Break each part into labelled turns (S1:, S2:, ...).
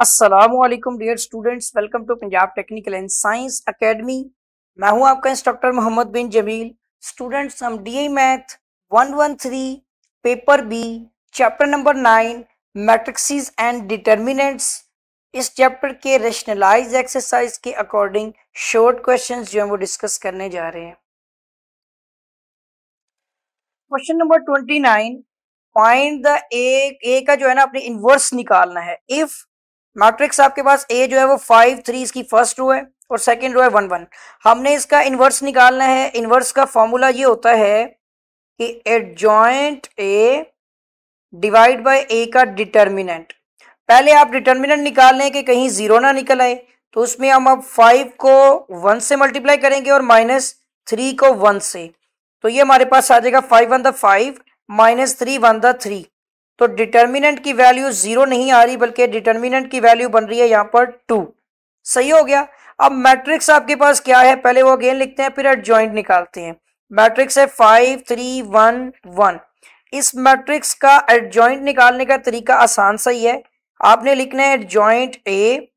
S1: Aslam dear students welcome to Punjab technical and science academy मैं हूं आपका इंस्ट्रक्टर मोहम्मद बिन जमील स्टूडेंट्स हम D I math one one three paper B chapter number nine matrices and determinants इस चैप्टर के rationalize exercise के according short question जो हैं वो डिस्कस करने जा रहे हैं question number twenty nine find the A A का जो है ना अपने इन्वर्स निकालना है इफ मैट्रिक्स आपके पास ए जो है वो फाइव थ्री इसकी फर्स्ट रो है और सेकेंड रो है वन वन हमने इसका इन्वर्स निकालना है इन्वर्स का फॉर्मूला ये होता है कि joint A divide by A का डिटर्मिनेंट पहले आप डिटर्मिनेंट निकाल लें कि कहीं जीरो ना निकल आए तो उसमें हम अब फाइव को वन से मल्टीप्लाई करेंगे और माइनस थ्री को वन से तो ये हमारे पास आ जाएगा five one the five minus three one the three तो डिटर्मिनेंट की वैल्यू जीरो नहीं आ रही बल्कि डिटर्मिनेंट की वैल्यू बन रही है यहां पर टू सही हो गया अब मैट्रिक्स आपके पास क्या है पहले वो अगेन लिखते हैं फिर एड ज्वाइंट निकालते हैं मैट्रिक्स है फाइव थ्री वन वन इस मैट्रिक्स का एड ज्वाइंट निकालने का तरीका आसान सा है आपने लिखना है एड ज्वाइंट ए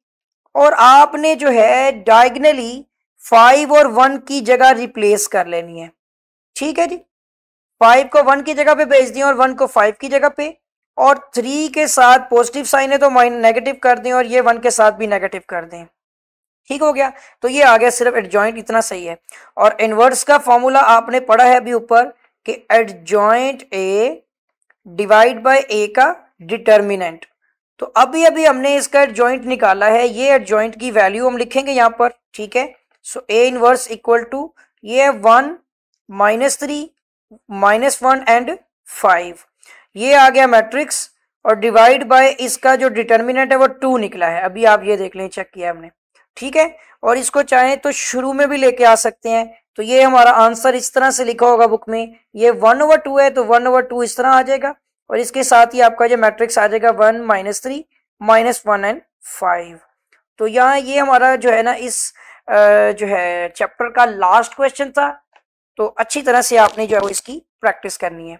S1: और आपने जो है डायगनली फाइव और वन की जगह रिप्लेस कर लेनी है ठीक है जी फाइव को वन की जगह पे भेज दिया और वन को फाइव की जगह पे और थ्री के साथ पॉजिटिव साइन है तो नेगेटिव कर दें और ये वन के साथ भी नेगेटिव कर दें ठीक हो गया तो ये आ गया सिर्फ एडजॉइंट इतना सही है और इनवर्स का फॉर्मूला आपने पढ़ा है अभी ऊपर कि adjoint A divide by A का डिटर्मिनेंट तो अभी अभी हमने इसका एडजॉइंट निकाला है ये एडजॉइंट की वैल्यू हम लिखेंगे यहाँ पर ठीक है so A inverse equal to ये one minus three minus one and five ये आ गया मैट्रिक्स और डिवाइड बाय इसका जो डिटर्मिनेंट है वो टू निकला है अभी आप ये देख लें चेक किया हमने ठीक है और इसको चाहें तो शुरू में भी लेके आ सकते हैं तो ये हमारा आंसर इस तरह से लिखा होगा बुक में ये वन ओवर टू है तो वन ओवर टू इस तरह आ जाएगा और इसके साथ ही आपका जो मैट्रिक्स आ जाएगा one minus three minus one and five तो यहाँ ये हमारा जो है ना इस जो है चैप्टर का लास्ट क्वेश्चन था तो अच्छी तरह से आपने जो है इसकी प्रैक्टिस करनी है